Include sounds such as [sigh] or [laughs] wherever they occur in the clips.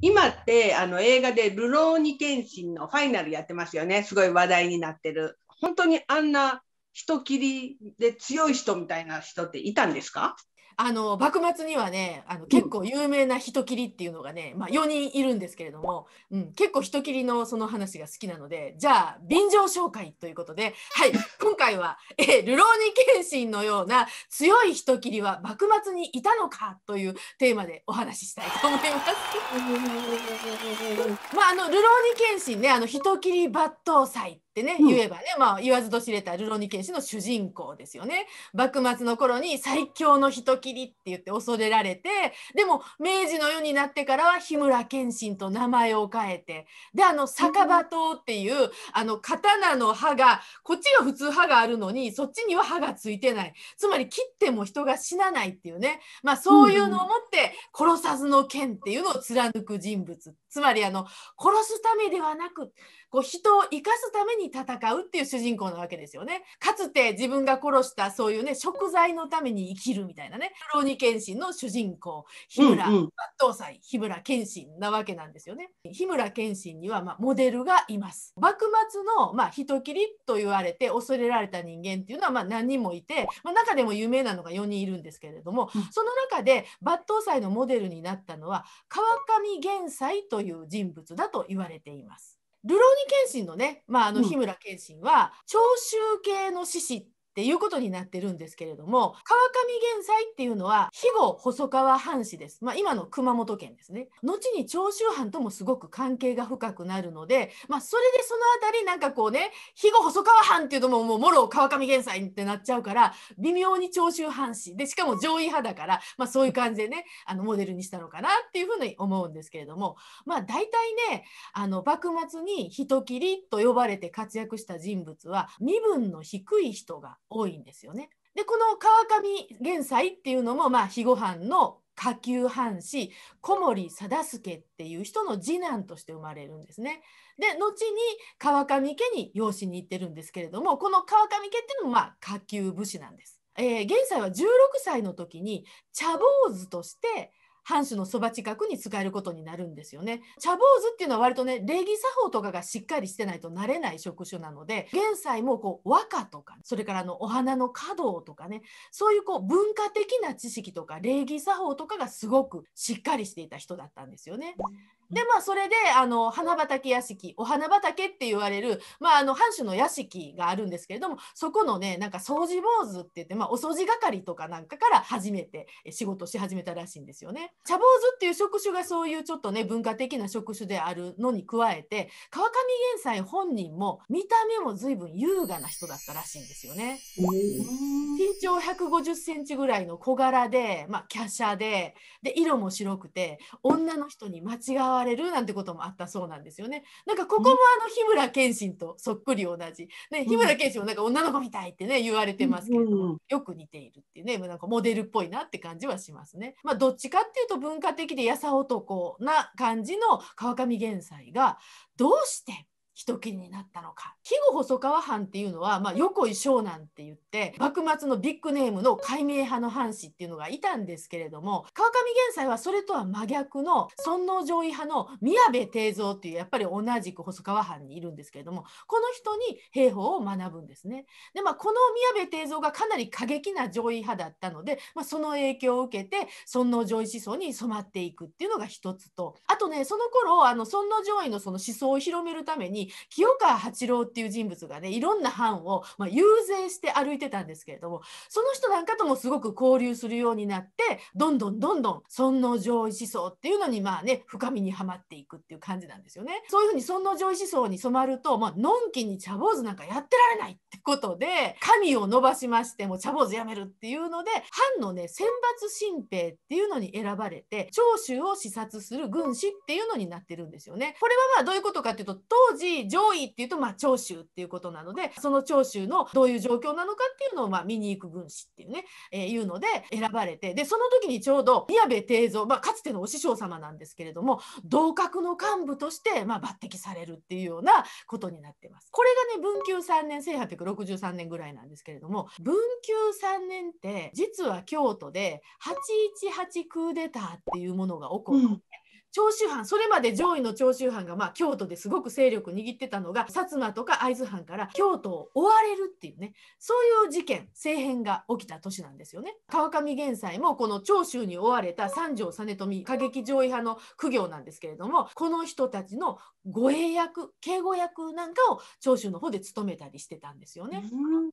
今ってあの映画で「ルローニケンシン」のファイナルやってますよねすごい話題になってる本当にあんな人切りで強い人みたいな人っていたんですかあの幕末にはねあの結構有名な人斬りっていうのがね、まあ、4人いるんですけれども、うん、結構人斬りのその話が好きなのでじゃあ便乗紹介ということで、はい、今回は「え流浪に謙信のような強い人斬りは幕末にいたのか?」というテーマでお話ししたいと思います。[laughs] まあ、あの流浪に謙信ねあの人斬り抜刀祭ってね、言えばね、まあ、言わずと知れたルロニケン氏の主人公ですよね。幕末の頃に最強の人斬りって言って恐れられてでも明治の世になってからは日村謙信と名前を変えてであの酒場刀っていうあの刀の刃がこっちが普通刃があるのにそっちには刃がついてないつまり切っても人が死なないっていうね、まあ、そういうのをもって殺さずの剣っていうのを貫く人物つまりあの殺すためではなくこう人を生かすために戦うっていう主人公なわけですよね。かつて自分が殺したそういうね食材のために生きるみたいなね浪人謙信の主人公日村抜刀斎日村謙信なわけなんですよね。日村謙信には、まあ、モデルがいます。幕末の、まあ、人斬りと言われて恐れられた人間っていうのは、まあ、何人もいて、まあ、中でも有名なのが4人いるんですけれども、その中で抜刀斎のモデルになったのは川上玄斎という人物だと言われています。ルローニケンシンのね、まあ、あの日村謙信は、うん、長州系の志士っっていうことになってるんですけれども川上玄西っていうのは肥後細川藩士です、まあ、今の熊本県ですね後に長州藩ともすごく関係が深くなるので、まあ、それでその辺りなんかこうね肥後細川藩っていうのもうもろ川上玄斎ってなっちゃうから微妙に長州藩士でしかも上位派だから、まあ、そういう感じでねあのモデルにしたのかなっていうふうに思うんですけれどもまあ大体ねあの幕末に人斬りと呼ばれて活躍した人物は身分の低い人が多いんですよね。でこの川上玄斎っていうのも、まあ、肥後藩の下級藩士小森貞助っていう人の次男として生まれるんですね。で後に川上家に養子に行ってるんですけれどもこの川上家っていうのもまあ下級武士なんです。えー、現在は16歳の時に茶坊主として藩主のそば近くに使えることになるんですよね。茶坊主っていうのは割とね礼儀作法とかがしっかりしてないとなれない職種なので現在もこう和歌とかそれからのお花の華道とかねそういうこう文化的な知識とか礼儀作法とかがすごくしっかりしていた人だったんですよね。でまあそれであの花畑屋敷お花畑って言われる、まあ、あの藩主の屋敷があるんですけれどもそこのねなんか掃除坊主って言って、まあ、お掃除係とかなんかから初めて仕事し始めたらしいんですよね。茶坊主っていう職種がそういうちょっとね文化的な職種であるのに加えて川上玄斎本人も見た目も随分優雅な人だったらしいんですよね。身長150センチぐらいの小柄で、まあ、華奢でで色も白くて女の人に間違わわれるなんてこともあったそうなんですよね。なんかここもあの日村謙信とそっくり同じ、ね、日村謙信もなんか女の子みたいってね言われてますけどよく似ているっていうねなんかモデルっぽいなって感じはしますね。まあ、どっちかっていうと文化的でやさ男な感じの川上玄斎がどうして人気になったのか肥後細川藩っていうのは、まあ、横井湘南って言って幕末のビッグネームの解明派の藩士っていうのがいたんですけれども川上玄斎はそれとは真逆の尊王攘夷派の宮部定蔵っていうやっぱり同じく細川藩にいるんですけれどもこの人に兵法を学ぶんですね。でまあ、この宮部定蔵がかなり過激な攘夷派だったので、まあ、その影響を受けて尊王攘夷思想に染まっていくっていうのが一つとあとねその頃あの尊王攘夷のその思想を広めるために清川八郎っていう人物がねいろんな藩を、まあ、遊説して歩いてたんですけれどもその人なんかともすごく交流するようになってどんどんどんどん尊皇攘夷思想っていうのにまあね深みにはまっていくっていう感じなんですよね。そういうふうに尊皇攘夷思想に染まると、まあのんきに茶坊主なんかやってられないってことで神を伸ばしましても茶坊主やめるっていうので藩のね選抜新兵っていうのに選ばれて長州を視察する軍師っていうのになってるんですよね。これはまあどういうことかっていうと当時上位っていうとまあ長州っていうことなのでその長州のどういう状況なのかっていうのをまあ見に行く軍師っていうね、えー、いうので選ばれてでその時にちょうど宮部定蔵、まあ、かつてのお師匠様なんですけれども同格の幹部としてまあ抜擢されるっていうようなことになってます。これがね文久3年1863年ぐらいなんですけれども文久3年って実は京都で818クーデターっていうものが起こって、うん長州藩それまで上位の長州藩が、まあ、京都ですごく勢力握ってたのが薩摩とか会津藩から京都を追われるっていうねそういう事件政変が起きた年なんですよね。川上玄斎もこの長州に追われた三条実富過激上位派の苦行なんですけれどもこの人たちの護衛役警護役なんかを長州の方で務めたりしてたんですよね。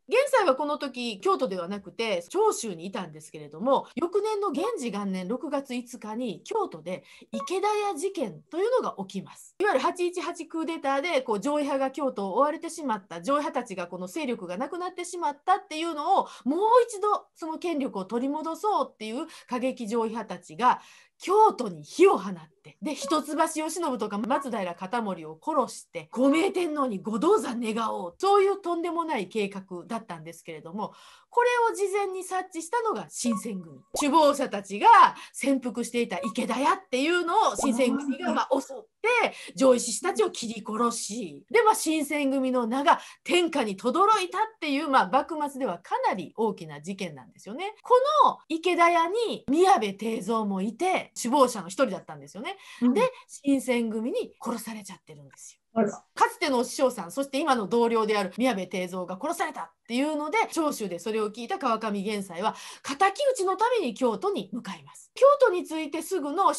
現在はこの時京都ではなくて長州にいたんですけれども翌年の元治元年6月5日に京都で池田ダヤ事件というのが起きます。いわゆる818クーデターでこう上位派が京都を追われてしまった上位派たちがこの勢力がなくなってしまったっていうのをもう一度その権力を取り戻そうっていう過激上位派たちが京都に火を放ってってで一橋慶喜とか松平片盛を殺して五明天皇にご同座願おうそういうとんでもない計画だったんですけれどもこれを事前に察知したのが新選組首謀者たちが潜伏していた池田屋っていうのを新選組がま襲って上位志士たちを切り殺しでまあ新選組の名が天下に轟いたっていうまあ幕末ではかなり大きな事件なんですよね。この池田屋に宮部定蔵もいて首謀者の一人だったんですよね。うん、で新選組に殺されちゃってるんですよ。かつてのお師匠さんそして今の同僚である宮部定蔵が殺されたっていうので長州でそれを聞いた川上玄斎は敵討ちのために京都に向かいます京都についてすぐの7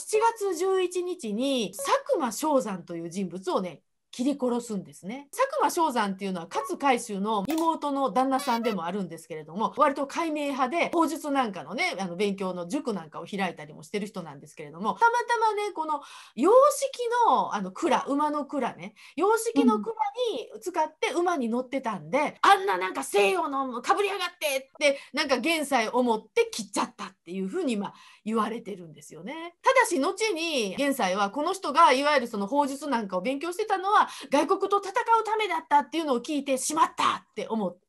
月11日に佐久間象山という人物をね切り殺すんですね佐久間象山っていうのは勝海舟の妹の旦那さんでもあるんですけれども割と解明派で法術なんかのねあの勉強の塾なんかを開いたりもしてる人なんですけれどもたまたまねこの洋式のあの蔵馬の蔵ね洋式の蔵に使って馬に乗ってたんで、うん、あんななんか西洋のかぶりやがってってなんか現在思って切っちゃったっていうふうにまあ言われてるんですよね。ただし後に現在はこの人がいわゆるその法術なんかを勉強してたのは外国と戦うためだったっていうのを聞いてしまったって思って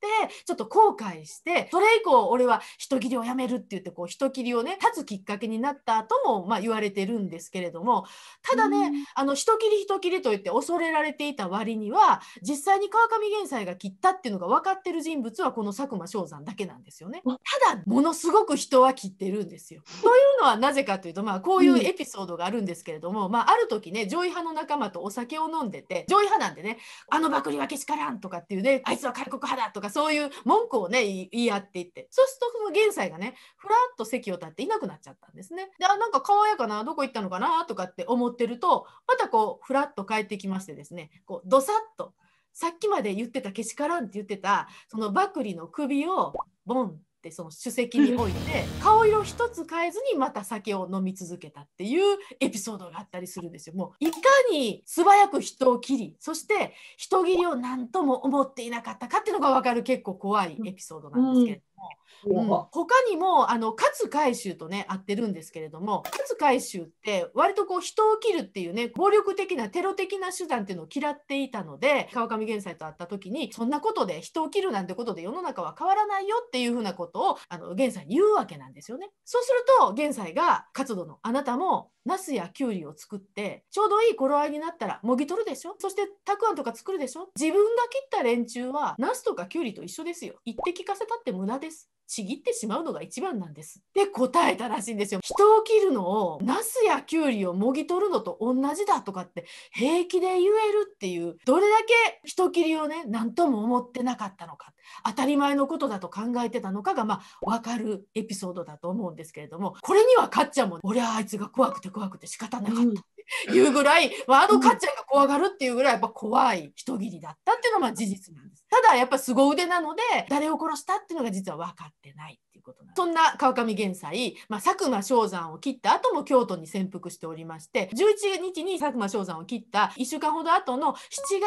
ちょっと後悔してそれ以降俺は人斬りをやめるって言ってこう人斬りをね立つきっかけになったともま言われてるんですけれどもただね、あの人斬り人斬りといって恐れられていた割には実際に川上玄斎が切ったっていうのが分かってる人物はこの佐久間象山だけなんですよね。ただものすごく人は切ってるんですよ。というのはなぜかというとまあこういうエピソードがあるんですけれども、まあある時ね上位派の仲間とお酒を飲んでて上位派なんでねあのばくりはけしからんとかっていうねあいつは開国派だとかそういう文句をね言い合っていってそうすると現在がねふらっと席を立っていなくなっちゃったんですね。であなんか爽やかなどこ行ったのかなとかって思ってるとまたこうふらっと帰ってきましてですねこうどさっとさっきまで言ってたけしからんって言ってたそのばくりの首をボンってその首席において [laughs] 顔色一つ変えずにまた酒を飲み続けたっていうエピソードがあったりするんですよ。もういかに素早く人を切りそして人切りを何とも思っていなかったかっていうのが分かる結構怖いエピソードなんですけれども。うんうん、他にもあの勝海舟とね合ってるんですけれども勝海舟って割とこう人を切るっていうね暴力的なテロ的な手段っていうのを嫌っていたので川上玄斎と会った時にそんなことで人を切るなんてことで世の中は変わらないよっていうふうなことをあの玄斎に言うわけなんですよね。そうすると玄斎が活動のあなたもナスやきゅうりを作ってちょうどいい頃合いになったらもぎ取るでしょそしてたくあんとか作るでしょ自分が切った連中はナスとかきゅうりと一緒ですよって聞かせたって無駄ですちぎってしまうのが一番なんですで答えたらしいんですよ人を切るのをナスやきゅうりをもぎ取るのと同じだとかって平気で言えるっていうどれだけ人切りをね何とも思ってなかったのか当たり前のことだと考えてたのかがまあ分かるエピソードだと思うんですけれどもこれにはかっちゃんも俺はあいつが怖くて怖くて仕方なかった。いうぐらいワードカッチャンが怖がるっていうぐらいやっぱ怖い人斬りだったっていうのは事実なんですただやっぱ凄腕なので誰を殺したっていうのが実は分かってないっていうことなんですそんな川上玄斎、まあ、佐久間象山を切った後も京都に潜伏しておりまして11日に佐久間象山を切った1週間ほど後の7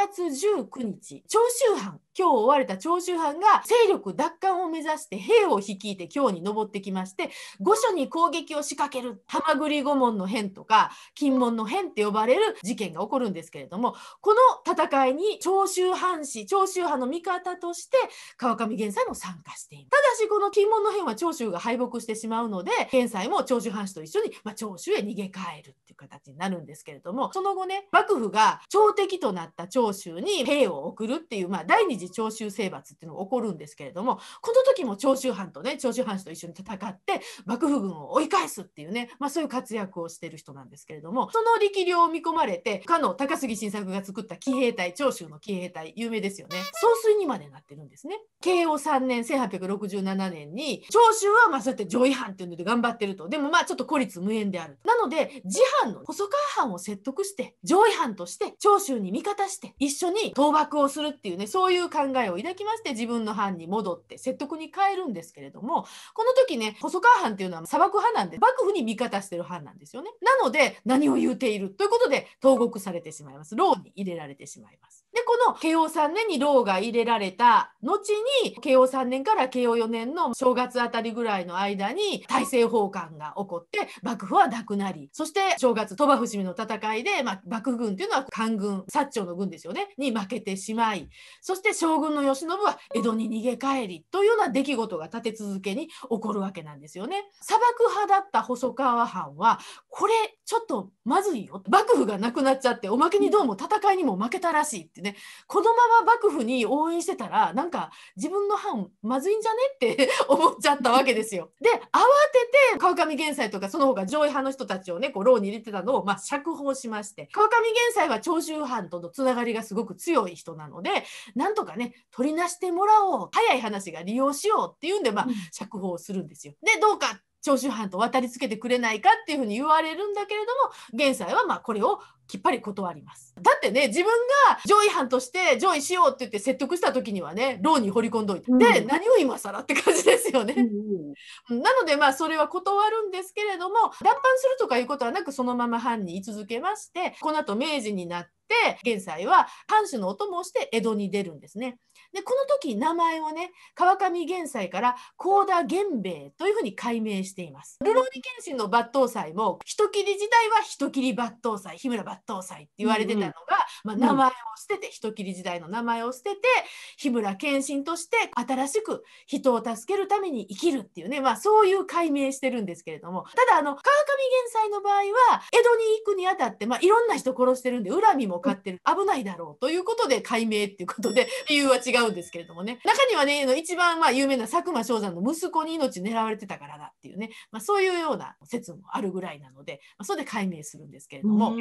月19日長州藩京を追われた長州藩が勢力奪還を目指して兵を率いて京に登ってきまして御所に攻撃を仕掛ける「はまぐり御門の変」とか「金門の変って呼ばれる事件が起こるんですけれどもこの戦いに長州藩士長州藩の味方として川上玄斎も参加していますただしこの金門の変は長州が敗北してしまうので玄斎も長州藩士と一緒に、まあ、長州へ逃げ帰るっていう形になるんですけれどもその後ね幕府が朝敵となった長州に兵を送るっていう、まあ、第二次長州征伐っていうのが起こるんですけれどもこの時も長州藩とね長州藩士と一緒に戦って幕府軍を追い返すっていうね、まあ、そういう活躍をしてる人なんですけれどもその力量を見込まれてかの高杉晋作が作った騎兵隊長州の騎兵隊有名ですよね総帥にまでなってるんですね慶応3年1867年に長州はまあそうやって上位藩っていうので頑張ってるとでもまあちょっと孤立無縁であるなので次藩の細川藩を説得して上位藩として長州に味方して一緒に倒幕をするっていうねそういう考えを抱きまして自分の藩に戻って説得に変えるんですけれどもこの時ね細川藩っていうのは砂漠派なんで幕府に味方してる藩なんですよねなので何を言うているということで投獄されてしまいます。牢に入れられてしまいます。で、この慶応3年に牢が入れられた後に、慶応3年から慶応4年の正月あたりぐらいの間に大政奉還が起こって、幕府はなくなり、そして正月鳥羽伏見の戦いで、まあ、幕府軍というのは官軍、薩長の軍ですよね、に負けてしまい、そして将軍の慶喜は江戸に逃げ帰りというような出来事が立て続けに起こるわけなんですよね。砂漠派だった細川藩は、これちょっとまずずいよ幕府がなくなっちゃっておまけにどうも戦いにも負けたらしいってねこのまま幕府に応援してたらなんか自分の藩まずいんじゃねって [laughs] 思っちゃったわけですよ。で慌てて川上玄斎とかその他上位派の人たちをねこう牢に入れてたのをまあ釈放しまして川上玄斎は長州藩とのつながりがすごく強い人なのでなんとかね取りなしてもらおう早い話が利用しようっていうんでまあ釈放するんですよ。でどうか長州藩と渡りつけてくれないかっていうふうに言われるんだけれども現在はまこれをきっぱり断ります。だってね自分が上位藩として上位しようって言って説得した時にはね牢に掘り込んどいて、うん、で何を今更って感じですよね。うん、なのでまあそれは断るんですけれども脱藩するとかいうことはなくそのまま藩に居続けましてこの後明治になって現在は藩主のお供をして江戸に出るんですね。でこの時名前をね川上玄斎から幸田源兵衛というふうに改名しています。ルローニケンシンの抜刀斎も人斬り時代は人斬り抜刀斎日村抜刀斎って言われてたのが、うんうん、まあ、名前を捨てて、うん、人斬り時代の名前を捨てて日村謙信として新しく人を助けるために生きるっていうね、まあ、そういう改名してるんですけれどもただあの川上玄斎の場合は江戸に行くにあたって、まあ、いろんな人殺してるんで恨みも買ってる危ないだろうということで改名っていうことで理由は違ううんですけれどもね中にはね一番まあ有名な佐久間象山の息子に命狙われてたからだっていうね、まあ、そういうような説もあるぐらいなので、まあ、それで解明するんですけれども、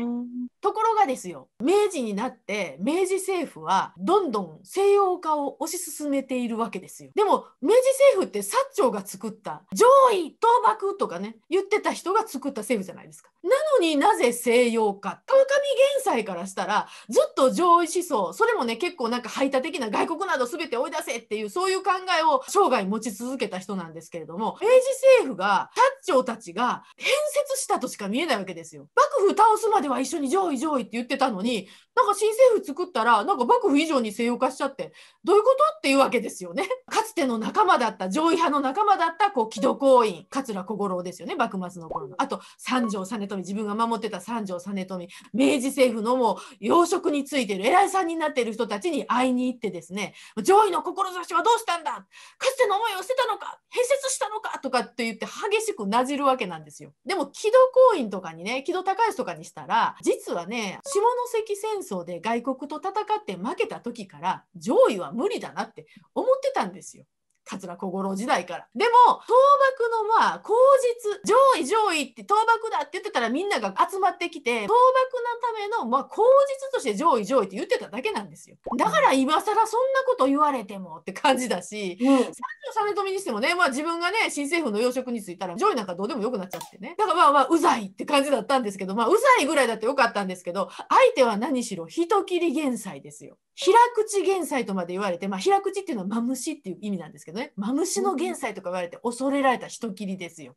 ところがですよ明治になって明治政府はどんどん西洋化を推し進めているわけですよ。でも明治政府って薩長が作った上位倒幕とかね言ってた人が作った政府じゃないですか。なのになぜ西洋化川上元斎からしたらずっと上位思想それもね結構なんか排他的な外国など全て追い出せっていうそういう考えを生涯持ち続けた人なんですけれども明治政府が薩長たちが変説したとしか見えないわけですよ。府倒すまでは一緒に上位上位って言ってたのになんか新政府作ったらなんか幕府以上に西洋化しちゃってどういうことっていうわけですよね。かつての仲間だった上位派の仲間だったこう木戸公院桂小五郎ですよね幕末の頃のあと三条実富自分が守ってた三条実富明治政府のもう要職についてる偉いさんになってる人たちに会いに行ってですね上位の志はどうしたんだかつての思いを捨てたのか併設したのかとかって言って激しくなじるわけなんですよ。でも木戸公院とかにね木戸話とかにしたら実はね下関戦争で外国と戦って負けた時から上位は無理だなって思ってたんですよ。桂小五郎時代から。でも、倒幕のまあ、口実、上位上位って、倒幕だって言ってたらみんなが集まってきて、倒幕のための、まあ、口実として上位上位って言ってただけなんですよ。だから今更そんなこと言われてもって感じだし、うん、30さめにしてもね、まあ自分がね、新政府の要職に就いたら、上位なんかどうでもよくなっちゃってね。だからまあまあ、うざいって感じだったんですけど、まあ、うざいぐらいだってよかったんですけど、相手は何しろ、人切り減災ですよ。平口減災とまで言われて、まあ、平口っていうのはマムシっていう意味なんですけど、ねマムシの元帥とか言われて恐れられた人斬りですよ。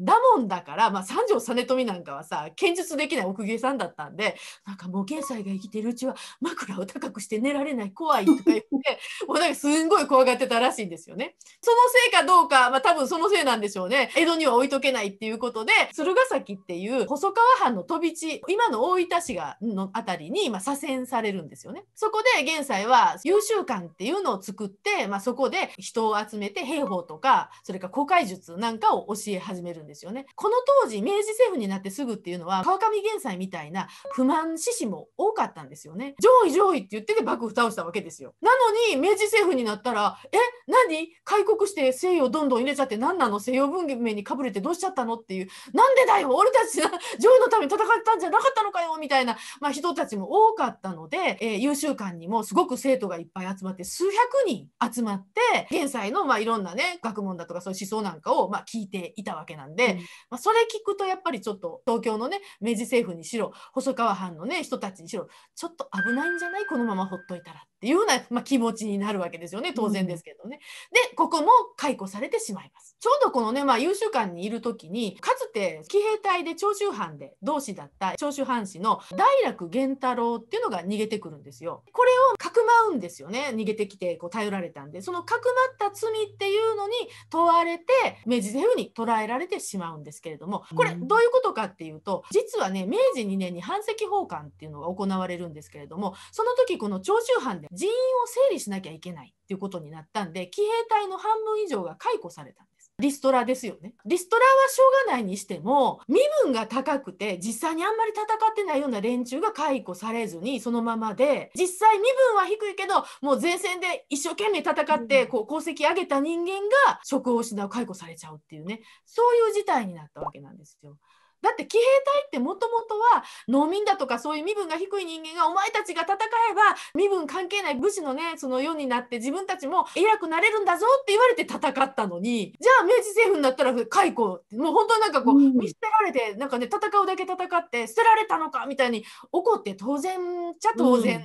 だもんだから、まあ、三条実富なんかはさ剣術できない奥義さんだったんでなんかもう元帥が生きてるうちは枕を高くして寝られない怖いとか言って [laughs] もうなんかすんごい怖がってたらしいんですよね。そのせいかどうか、まあ、多分そのせいなんでしょうね江戸には置いとけないっていうことで鶴ヶ崎っていう細川藩の飛び地今の大分市がの辺りに今左遷されるんですよね。そこで元帥は優秀館っていうのを作って、まあ、そこで人をを集めて兵法とかそれから古術なんかを教え始めるんですよね。この当時明治政府になってすぐっていうのは川上玄斎みたいな不満志士も多かったんですよね。上位上位って言ってて幕府倒したわけですよ。なのに明治政府になったらえ何開国して西洋どんどん入れちゃって何なの西洋文明にかぶれてどうしちゃったのっていうなんでだよ俺たちが上位のために戦ったんじゃなかったのかよみたいな、まあ、人たちも多かったので、えー、優秀館にもすごく生徒がいっぱい集まって数百人集まって現在の、まあ、いろんなね学問だとかそういう思想なんかを、まあ、聞いていたわけなんで、うん、まあ、それ聞くとやっぱりちょっと東京のね明治政府にしろ細川藩のね人たちにしろちょっと危ないんじゃないこのままほっといたらていうような、まあ、気持ちになるわけですよね当然ですけどね。うん、でここも解雇されてしまいます。ちょうどこのね、まあ、優秀館にいる時にかつて騎兵隊で長州藩で同志だった長州藩士の大楽源太郎っていうのが逃げてくるんですよ。これをかくまうんですよね逃げてきてこう頼られたんでそのかくまった罪っていうのに問われて明治政府に捕らえられてしまうんですけれどもこれどういうことかっていうと実はね明治2年に藩籍奉還っていうのが行われるんですけれどもその時この長州藩で人員を整理しなきゃいけないっていうことになったんで騎兵隊の半分以上が解雇されたんですリストラですよねリストラはしょうがないにしても身分が高くて実際にあんまり戦ってないような連中が解雇されずにそのままで実際身分は低いけどもう前線で一生懸命戦ってこう功績上げた人間が職を失う解雇されちゃうっていうねそういう事態になったわけなんですよ。だって騎兵隊ってもともとは農民だとかそういう身分が低い人間がお前たちが戦えば身分関係ない武士のねその世になって自分たちも偉くなれるんだぞって言われて戦ったのにじゃあ明治政府になったら解雇もう本当なんかこう、見捨てられてなんかね戦うだけ戦って捨てられたのかみたいに怒って当然ちゃ当然。うん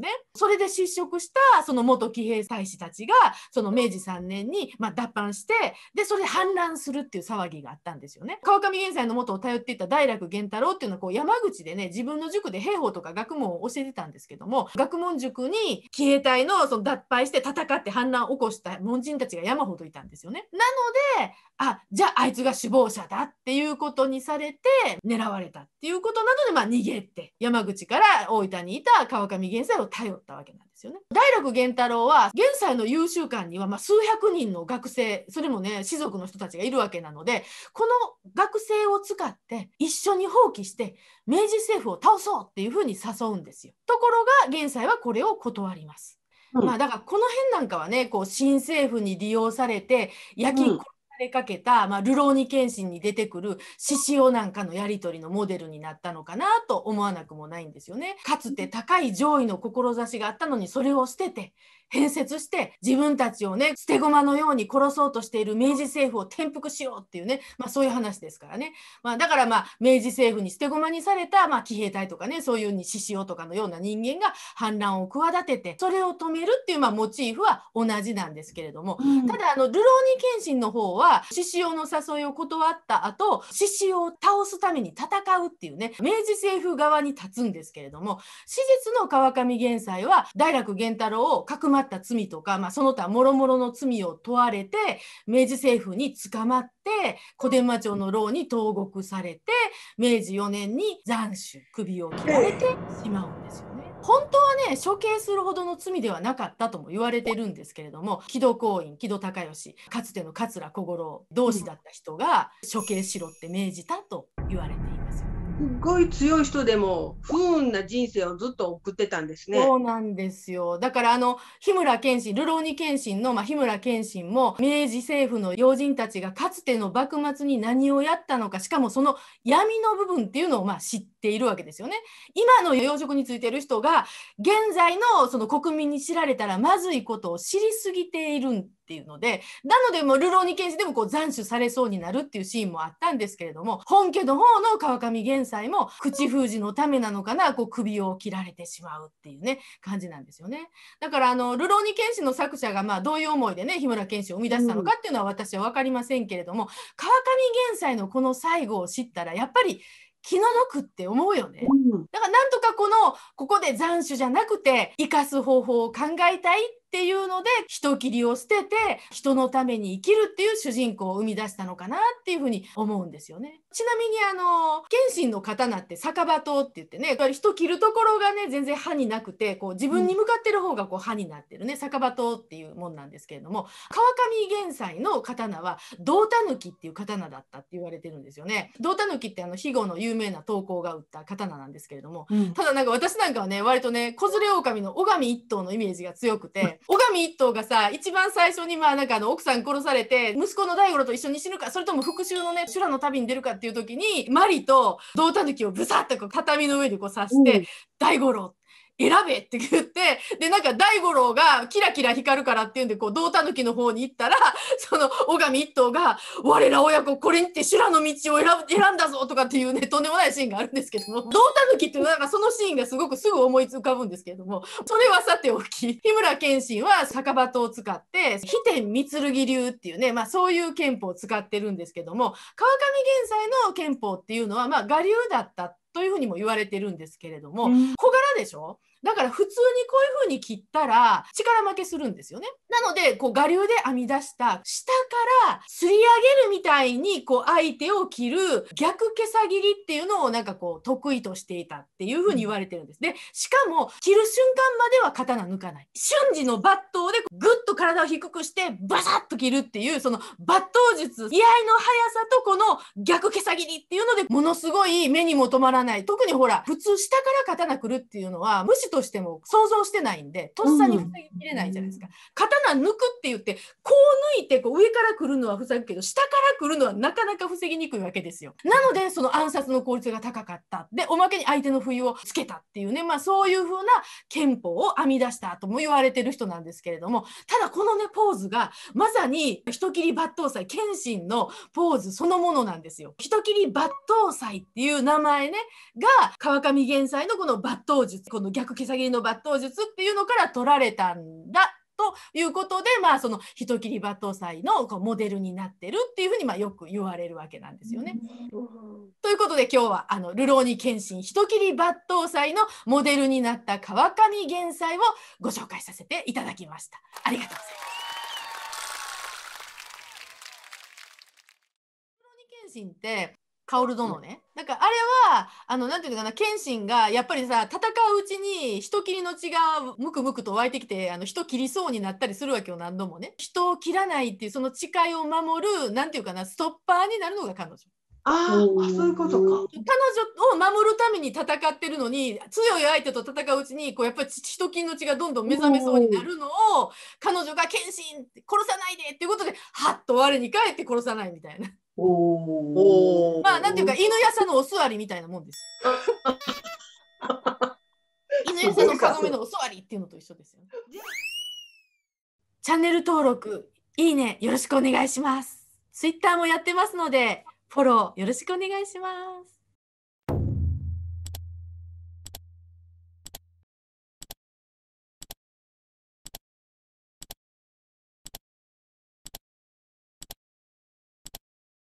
ね。それで失職したその元騎兵大使たちがその明治3年にま脱藩してでそれで反乱するっていう騒ぎがあったんですよね。川上源斎の元を頼っていた大楽源太郎っていうのはこう山口でね自分の塾で兵法とか学問を教えてたんですけども学問塾に騎兵隊のその脱藩して戦って反乱を起こした門人たちが山ほどいたんですよね。なのであじゃああいつが首謀者だっていうことにされて狙われたっていうことなので、まあ、逃げて山口から大分にいた川上源斎を頼ったわけなんですよね。大楽源太郎は現在の優秀館にはま数百人の学生それもね士族の人たちがいるわけなのでこの学生を使って一緒に放棄して明治政府を倒そうっていうふうに誘うんですよ。ところが現在はこれを断ります。うん、まあだからこの辺なんかはねこう新政府に利用されて焼き殺れかけた、まあ、ルローニケンシンに出てくる獅子王なんかのやり取りのモデルになったのかなと思わなくもないんですよね。かつて高い上位の志があったのにそれを捨てて変節して自分たちをね捨て駒のように殺そうとしている明治政府を転覆しようっていうね、まあ、そういう話ですからね、まあ、だからまあ明治政府に捨て駒にされた、まあ、騎兵隊とかねそういうに獅子王とかのような人間が反乱を企ててそれを止めるっていう、まあ、モチーフは同じなんですけれども、うん、ただあのルローニケンの方は獅子王の誘いを断った後獅子王を倒すために戦うっていうね明治政府側に立つんですけれども史実の川上玄斎は大楽源太郎をかくままった罪とか、まあ、その他もろの罪を問われて明治政府に捕まって小伝馬町の牢に投獄されて明治4年に斬首首を切られてしまうんですよね。本当はね処刑するほどの罪ではなかったとも言われてるんですけれども木戸公院木戸孝允かつての桂小五郎同士だった人が処刑しろって命じたと言われています。ごい強い人でも不運な人生をずっと送ってたんですね。そうなんですよ。だからあの日村謙信、流浪に謙信のまあ、日村謙信も明治政府の要人たちがかつての幕末に何をやったのか、しかもその闇の部分っていうのをまあ知ってっているわけですよね。今の養殖についている人が現在のその国民に知られたらまずいことを知りすぎているっていうのでなのでもう流浪に検視でもこう斬首されそうになるっていうシーンもあったんですけれども本家の方の川上玄斎も口封じのためなのかなこう首を切られてしまうっていうね感じなんですよねだからあの流浪に剣士の作者がまあどういう思いでね日村剣士を生み出したのかっていうのは私は分かりませんけれども、川上玄斎のこの最後を知ったらやっぱり気の毒って思うよね、うん、だからなんとかこのここで残暑じゃなくて生かす方法を考えたいっっていうので人切りを捨てて人のために生きるっていう主人公を生み出したのかなっていうふうに思うんですよね。ちなみにあの謙信の刀って酒場刀って言ってねやっぱり人切るところがね全然歯になくてこう自分に向かってる方がこう歯になってるね、うん、酒場刀っていうもんなんですけれども川上玄斎の刀は胴狸っていう刀だったって言われてるんですよね。胴狸ってあの肥後の有名な刀工が打った刀なんですけれども、うん、ただなんか私なんかはね割とね子連れ狼の狼一頭のイメージが強くてで小上一頭がさ一番最初にまあなんかあの奥さん殺されて息子の大五郎と一緒に死ぬかそれとも復讐のね修羅の旅に出るかっていう時にマリと胴たぬきをブサッとこう畳の上にこう刺して、うん、大五郎選べって言って、で、なんか大五郎がキラキラ光るからっていうんで、こう、道狸の方に行ったら、その、小上一頭が、我ら親子、これにて修羅の道を選ぶ、選んだぞとかっていうね、とんでもないシーンがあるんですけども、道狸っていうのは、なんかそのシーンがすごくすぐ思い浮かぶんですけれども、それはさておき、日村謙信は酒場刀を使って、飛天三剣流っていうね、まあそういう憲法を使ってるんですけども、川上玄斎の憲法っていうのは、まあ、我流だったというふうにも言われてるんですけれども、小柄でしょだから普通にこういう風に切ったら力負けするんですよね。なので、こう我流で編み出した下からすり上げるみたいにこう相手を切る逆毛さ切りっていうのをなんかこう得意としていたっていう風に言われてるんです。で、しかも切る瞬間までは刀抜かない。瞬時の抜刀でぐっと体を低くしてバサッと切るっていうその抜刀術、居合の速さとこの逆毛さ切りっていうのでものすごい目にも留まらない。特にほら、普通下から刀くるっていうのはとしても想像してないんでとっさに防ぎきれないじゃないですか、刀抜くって言ってこう抜いてこう上から来るのは防ぐけど下から来るのはなかなか防ぎにくいわけですよなのでその暗殺の効率が高かったでおまけに相手の不意をつけたっていうね、まあ、そういうふうな憲法を編み出したとも言われてる人なんですけれどもただこのねポーズがまさに人斬り抜刀斎謙信のポーズそのものなんですよ。人斬り抜刀斎っていう名前ねが川上玄斎のこの抜刀術この逆袈裟の抜刀術っていうのから取られたんだということで、まあ、その人斬り抜刀祭のこうモデルになってるっていうふうにまあよく言われるわけなんですよね。ということで今日はあの流浪に謙信人斬り抜刀祭のモデルになった川上玄斎をご紹介させていただきました。ありがとうございます。謙信って薫殿ね。んかあれはあのなんていうのかな謙信がやっぱりさ戦ううちに人斬りの血がムクムクと湧いてきてあの人切りそうになったりするわけよ何度もね。人を切らないっていうその誓いを守るなんていうかなストッパーになるのが彼女。ああそういうことか。彼女を守るために戦ってるのに強い相手と戦ううちにこうやっぱり人りの血がどんどん目覚めそうになるのを彼女が「謙信殺さないで!」っていうことでハッと我に返って殺さないみたいな。おお。まあなんていうか犬屋さんのお座りみたいなもんです。[laughs] 犬屋さんの鏡のお座りっていうのと一緒ですよ、ね。チャンネル登録、いいね、よろしくお願いします。ツイッターもやってますので、フォローよろしくお願いします。